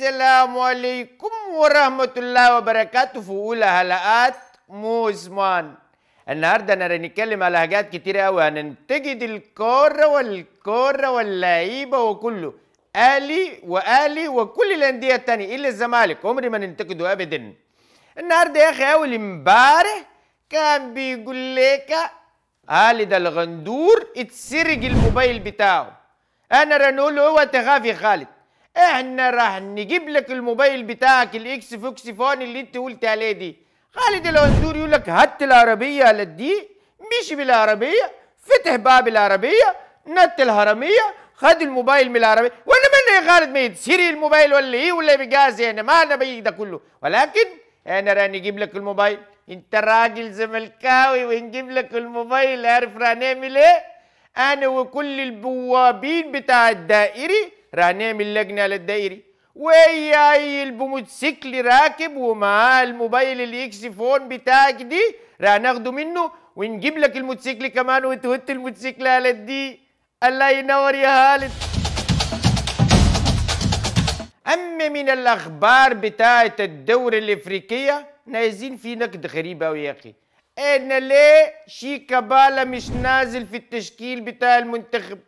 السلام عليكم ورحمة الله وبركاته في أولى حلقات موزمان النهاردة أنا هنتكلم على حاجات كتيرة أوي هننتقد الكورة والكورة واللعيبة وكله آلي وآلي وكل الأندية التانية إلا الزمالك عمري ما ننتقده أبدا النهاردة يا أخي أول امبارح كان بيقول لك خالد الغندور اتسرق الموبايل بتاعه أنا رنقول له اوعى تخاف يا خالد احنا راح نجيب لك الموبايل بتاعك الاكس فوكس فون اللي انت قلت عليه دي خالد الهندور يقول لك هات العربيه على للدي مشي بالعربيه فتح باب العربيه نت الهرميه خد الموبايل من العربيه وانا من يا خالد ميد سيري الموبايل ولا ايه ولا بجاز يعني انا بيجي ده كله ولكن انا راح نجيب لك الموبايل انت راجل زملكاوي ونجيب لك الموبايل عارف نعمل ايه انا وكل البوابين بتاع الدائري راني من اللجنة للدائري ويا البموتسيكل راكب ومعاه الموبايل الاكس فون بتاعك دي ناخده منه ونجيب لك الموتوسيكل كمان وتهت الموتوسيكل على دي الله ينور يا هالد أما من الأخبار بتاعة الدوري الإفريقية نازلين في نقد غريب أوي يا أخي أنا ليه شيكابالا مش نازل في التشكيل بتاع المنتخب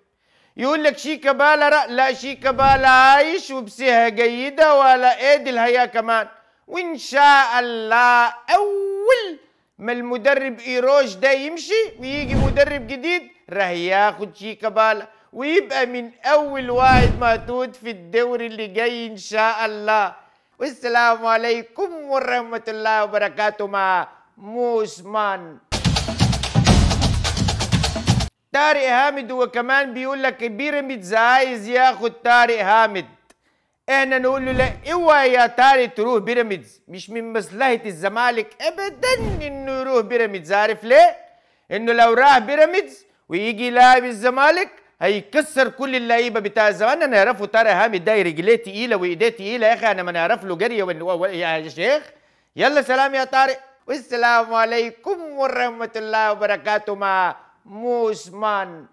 يقول لك شيكا بالا لا, لا شيكا بالا عايش وبسها جيدة ولا ادي هيا كمان وان شاء الله اول ما المدرب ايروش ده يمشي ويجي مدرب جديد راح ياخد شيكا بالا ويبقى من اول واحد مهدود في الدوري اللي جاي ان شاء الله والسلام عليكم ورحمة الله وبركاته مع موسمان طارق هامد هو كمان بيقول لك بيراميدز عايز ياخد طارق هامد احنا نقول له لا اوعى يا طارق تروح بيراميدز مش من مصلحه الزمالك ابدا انه يروح بيراميدز عارف ليه؟ انه لو راح بيراميدز ويجي لاعب الزمالك هيكسر كل اللعيبه بتاع الزمالك انا اعرفه طارق هامد ده رجليه تقيله وايديه تقيله يا اخي انا ما نعرف له جري يا شيخ يلا سلام يا طارق والسلام عليكم ورحمه الله وبركاته مع Musman